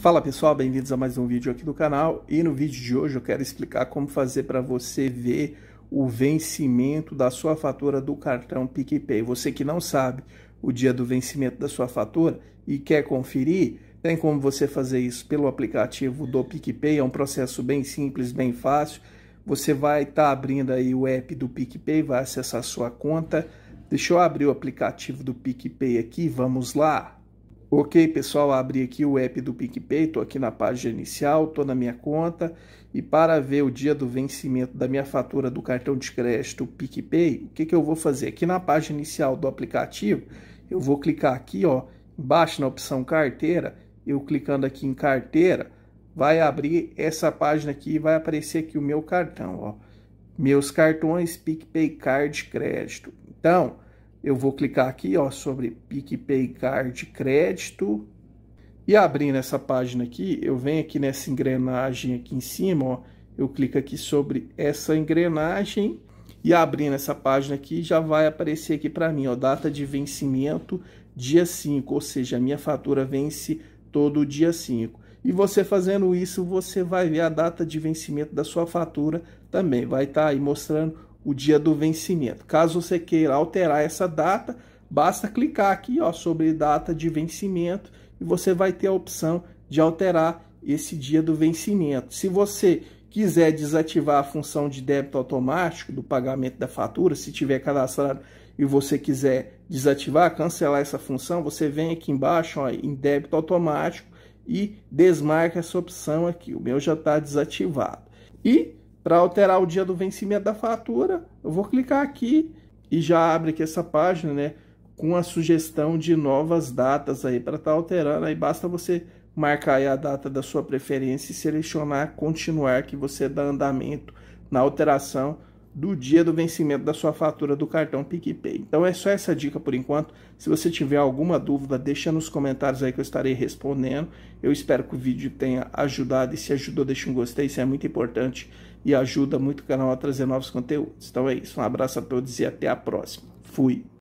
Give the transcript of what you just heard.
Fala pessoal, bem-vindos a mais um vídeo aqui do canal e no vídeo de hoje eu quero explicar como fazer para você ver o vencimento da sua fatura do cartão PicPay. Você que não sabe o dia do vencimento da sua fatura e quer conferir, tem como você fazer isso pelo aplicativo do PicPay, é um processo bem simples, bem fácil. Você vai estar tá abrindo aí o app do PicPay, vai acessar a sua conta. Deixa eu abrir o aplicativo do PicPay aqui, vamos lá. Ok, pessoal, abri aqui o app do PicPay, estou aqui na página inicial, estou na minha conta e para ver o dia do vencimento da minha fatura do cartão de crédito PicPay, o que, que eu vou fazer? Aqui na página inicial do aplicativo, eu vou clicar aqui, ó, embaixo na opção carteira, eu clicando aqui em carteira, vai abrir essa página aqui e vai aparecer aqui o meu cartão, ó. Meus cartões PicPay Card Crédito. Então, eu vou clicar aqui ó, sobre PicPay Card Crédito. E abrindo essa página aqui, eu venho aqui nessa engrenagem aqui em cima, ó, eu clico aqui sobre essa engrenagem e abrindo essa página aqui já vai aparecer aqui para mim, ó, data de vencimento dia 5, ou seja, a minha fatura vence todo dia 5. E você fazendo isso, você vai ver a data de vencimento da sua fatura também, vai estar tá aí mostrando o dia do vencimento. Caso você queira alterar essa data, basta clicar aqui ó, sobre data de vencimento e você vai ter a opção de alterar esse dia do vencimento. Se você quiser desativar a função de débito automático do pagamento da fatura, se tiver cadastrado e você quiser desativar, cancelar essa função, você vem aqui embaixo ó, em débito automático e desmarca essa opção aqui. O meu já está desativado. E para alterar o dia do vencimento da fatura, eu vou clicar aqui e já abre aqui essa página, né? Com a sugestão de novas datas aí para estar tá alterando. Aí basta você marcar aí a data da sua preferência e selecionar continuar que você dá andamento na alteração do dia do vencimento da sua fatura do cartão PicPay. Então é só essa dica por enquanto. Se você tiver alguma dúvida, deixa nos comentários aí que eu estarei respondendo. Eu espero que o vídeo tenha ajudado e se ajudou, deixa um gostei, isso é muito importante e ajuda muito o canal a trazer novos conteúdos. Então é isso, um abraço a todos e até a próxima. Fui!